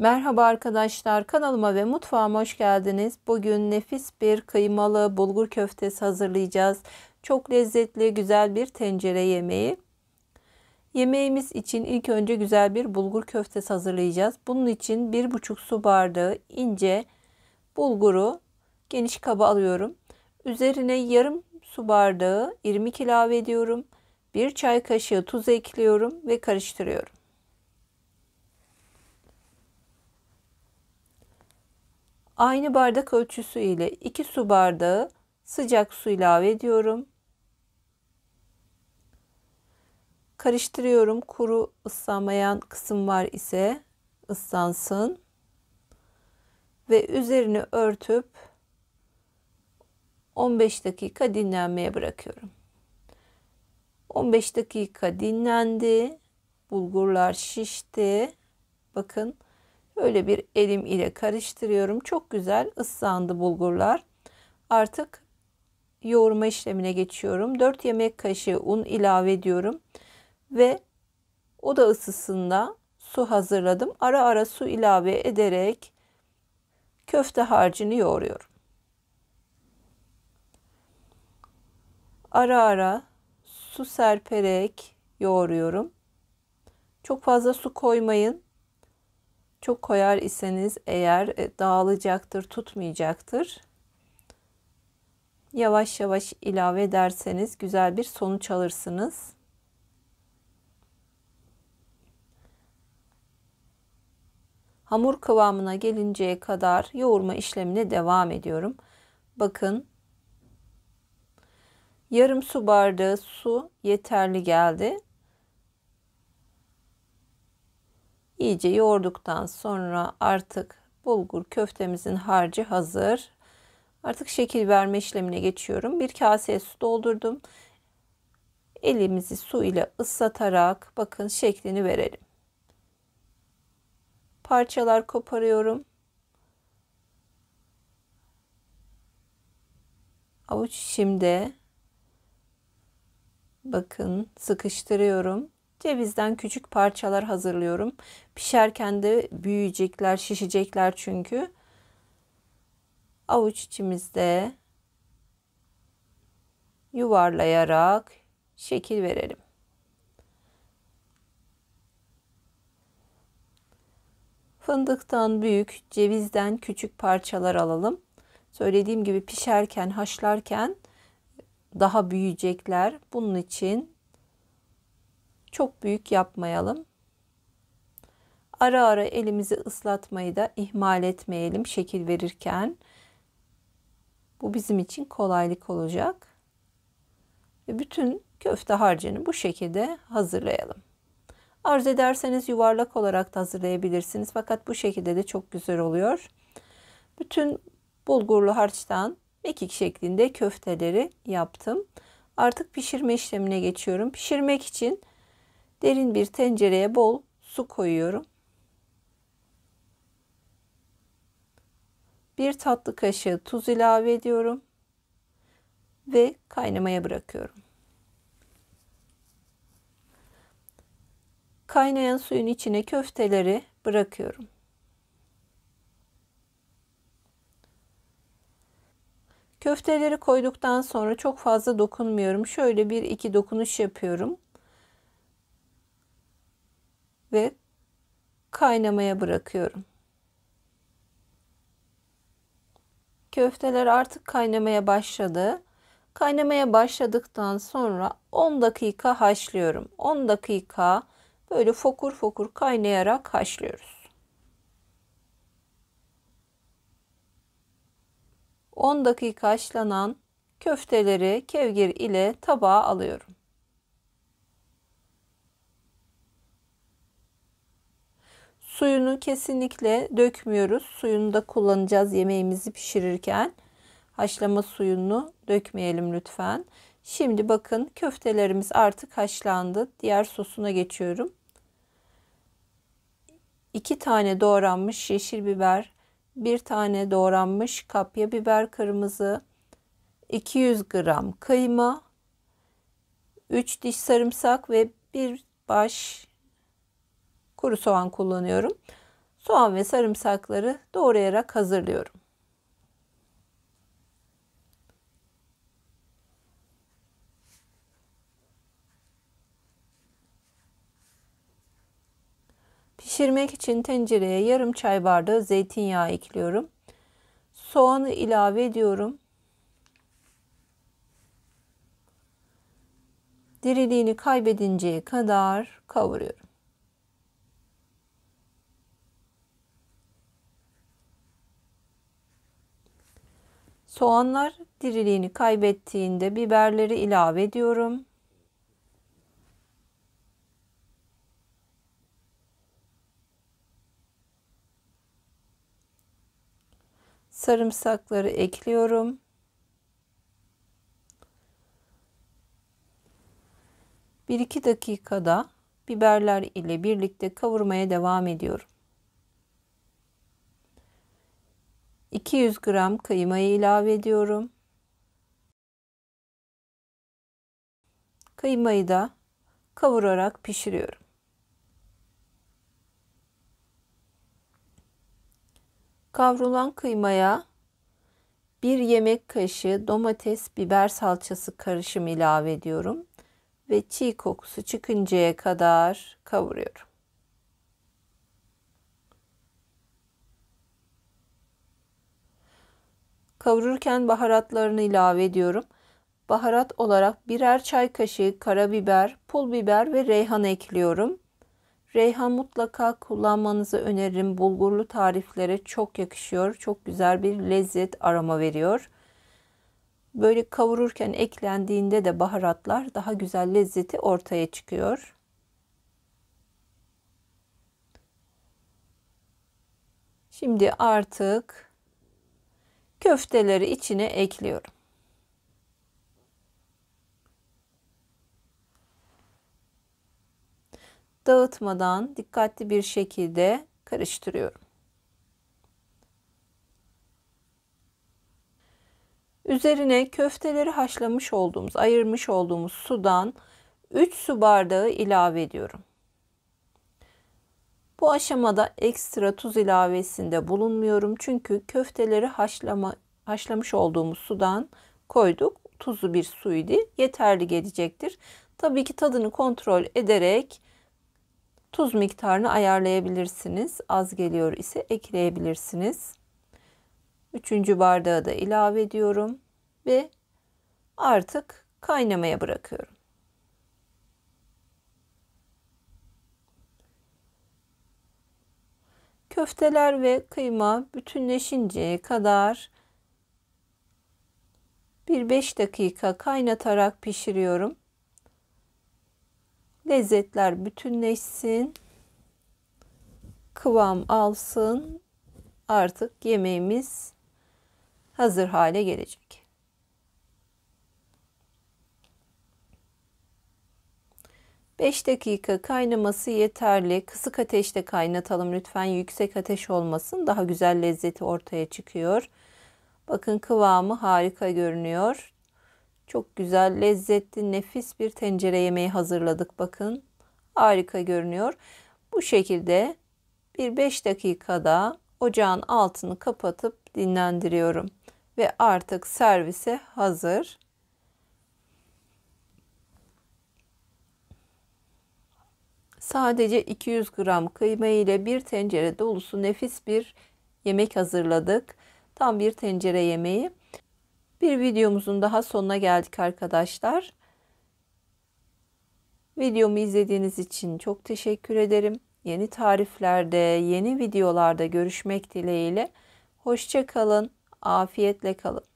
Merhaba arkadaşlar kanalıma ve mutfağıma hoş geldiniz. Bugün nefis bir kıymalı bulgur köftesi hazırlayacağız. Çok lezzetli güzel bir tencere yemeği. Yemeğimiz için ilk önce güzel bir bulgur köftesi hazırlayacağız. Bunun için 1,5 su bardağı ince bulguru geniş kaba alıyorum. Üzerine yarım su bardağı irmik ilave ediyorum. 1 çay kaşığı tuz ekliyorum ve karıştırıyorum. Aynı bardak ölçüsü ile 2 su bardağı sıcak su ilave ediyorum. Karıştırıyorum. Kuru ıslanmayan kısım var ise ıslansın. Ve üzerini örtüp 15 dakika dinlenmeye bırakıyorum. 15 dakika dinlendi. Bulgurlar şişti. Bakın Böyle bir elim ile karıştırıyorum. Çok güzel ıslandı bulgurlar. Artık yoğurma işlemine geçiyorum. 4 yemek kaşığı un ilave ediyorum. Ve oda ısısında su hazırladım. Ara ara su ilave ederek köfte harcını yoğuruyorum. Ara ara su serperek yoğuruyorum. Çok fazla su koymayın. Çok koyar iseniz eğer e, dağılacaktır, tutmayacaktır. Yavaş yavaş ilave ederseniz güzel bir sonuç alırsınız. Hamur kıvamına gelinceye kadar yoğurma işlemine devam ediyorum. Bakın yarım su bardağı su yeterli geldi. İyice yoğurduktan sonra artık bulgur köftemizin harcı hazır. Artık şekil verme işlemine geçiyorum. Bir kaseye su doldurdum. Elimizi su ile ıslatarak bakın şeklini verelim. Parçalar koparıyorum. Avuç içimde bakın sıkıştırıyorum. Cevizden küçük parçalar hazırlıyorum. Pişerken de büyüyecekler, şişecekler çünkü. Avuç içimizde yuvarlayarak şekil verelim. Fındıktan büyük, cevizden küçük parçalar alalım. Söylediğim gibi pişerken, haşlarken daha büyüyecekler. Bunun için çok büyük yapmayalım. Ara ara elimizi ıslatmayı da ihmal etmeyelim şekil verirken. Bu bizim için kolaylık olacak. Ve bütün köfte harcını bu şekilde hazırlayalım. Arz ederseniz yuvarlak olarak da hazırlayabilirsiniz. Fakat bu şekilde de çok güzel oluyor. Bütün bulgurlu harçtan mekik şeklinde köfteleri yaptım. Artık pişirme işlemine geçiyorum. Pişirmek için Derin bir tencereye bol su koyuyorum. Bir tatlı kaşığı tuz ilave ediyorum ve kaynamaya bırakıyorum. Kaynayan suyun içine köfteleri bırakıyorum. Köfteleri koyduktan sonra çok fazla dokunmuyorum. Şöyle bir iki dokunuş yapıyorum ve kaynamaya bırakıyorum. Köfteler artık kaynamaya başladı. Kaynamaya başladıktan sonra 10 dakika haşlıyorum. 10 dakika böyle fokur fokur kaynayarak haşlıyoruz. 10 dakika haşlanan köfteleri kevgir ile tabağa alıyorum. Suyunu kesinlikle dökmüyoruz. Suyunu da kullanacağız yemeğimizi pişirirken. Haşlama suyunu dökmeyelim lütfen. Şimdi bakın köftelerimiz artık haşlandı. Diğer sosuna geçiyorum. 2 tane doğranmış yeşil biber, 1 tane doğranmış kapya biber kırmızı, 200 gram kıyma, 3 diş sarımsak ve bir baş kuru soğan kullanıyorum. Soğan ve sarımsakları doğrayarak hazırlıyorum. Pişirmek için tencereye yarım çay bardağı zeytinyağı ekliyorum. Soğanı ilave ediyorum. Diriliğini kaybedinceye kadar kavuruyorum. Soğanlar diriliğini kaybettiğinde biberleri ilave ediyorum. Sarımsakları ekliyorum. Bir iki dakikada biberler ile birlikte kavurmaya devam ediyorum. 200 gram kıymayı ilave ediyorum. Kıymayı da kavurarak pişiriyorum. Kavrulan kıymaya 1 yemek kaşığı domates biber salçası karışımı ilave ediyorum ve çiğ kokusu çıkıncaya kadar kavuruyorum. Kavururken baharatlarını ilave ediyorum. Baharat olarak birer çay kaşığı karabiber, pul biber ve reyhan ekliyorum. Reyhan mutlaka kullanmanızı öneririm. Bulgurlu tariflere çok yakışıyor. Çok güzel bir lezzet aroma veriyor. Böyle kavururken eklendiğinde de baharatlar daha güzel lezzeti ortaya çıkıyor. Şimdi artık köfteleri içine ekliyorum. Dağıtmadan dikkatli bir şekilde karıştırıyorum. Üzerine köfteleri haşlamış olduğumuz, ayırmış olduğumuz sudan 3 su bardağı ilave ediyorum. Bu aşamada ekstra tuz ilavesinde bulunmuyorum. Çünkü köfteleri haşlama, haşlamış olduğumuz sudan koyduk. Tuzlu bir su idi. Yeterli gelecektir. Tabii ki tadını kontrol ederek tuz miktarını ayarlayabilirsiniz. Az geliyor ise ekleyebilirsiniz. Üçüncü bardağı da ilave ediyorum ve artık kaynamaya bırakıyorum. köfteler ve kıyma bütünleşinceye kadar bir 5 dakika kaynatarak pişiriyorum. Lezzetler bütünleşsin. Kıvam alsın. Artık yemeğimiz hazır hale gelecek. 5 dakika kaynaması yeterli. Kısık ateşte kaynatalım lütfen. Yüksek ateş olmasın. Daha güzel lezzeti ortaya çıkıyor. Bakın kıvamı harika görünüyor. Çok güzel, lezzetli, nefis bir tencere yemeği hazırladık bakın. Harika görünüyor. Bu şekilde bir 5 dakikada ocağın altını kapatıp dinlendiriyorum ve artık servise hazır. Sadece 200 gram kıyma ile bir tencere dolusu nefis bir yemek hazırladık. Tam bir tencere yemeği. Bir videomuzun daha sonuna geldik arkadaşlar. Videomu izlediğiniz için çok teşekkür ederim. Yeni tariflerde, yeni videolarda görüşmek dileğiyle. Hoşçakalın, Afiyetle kalın.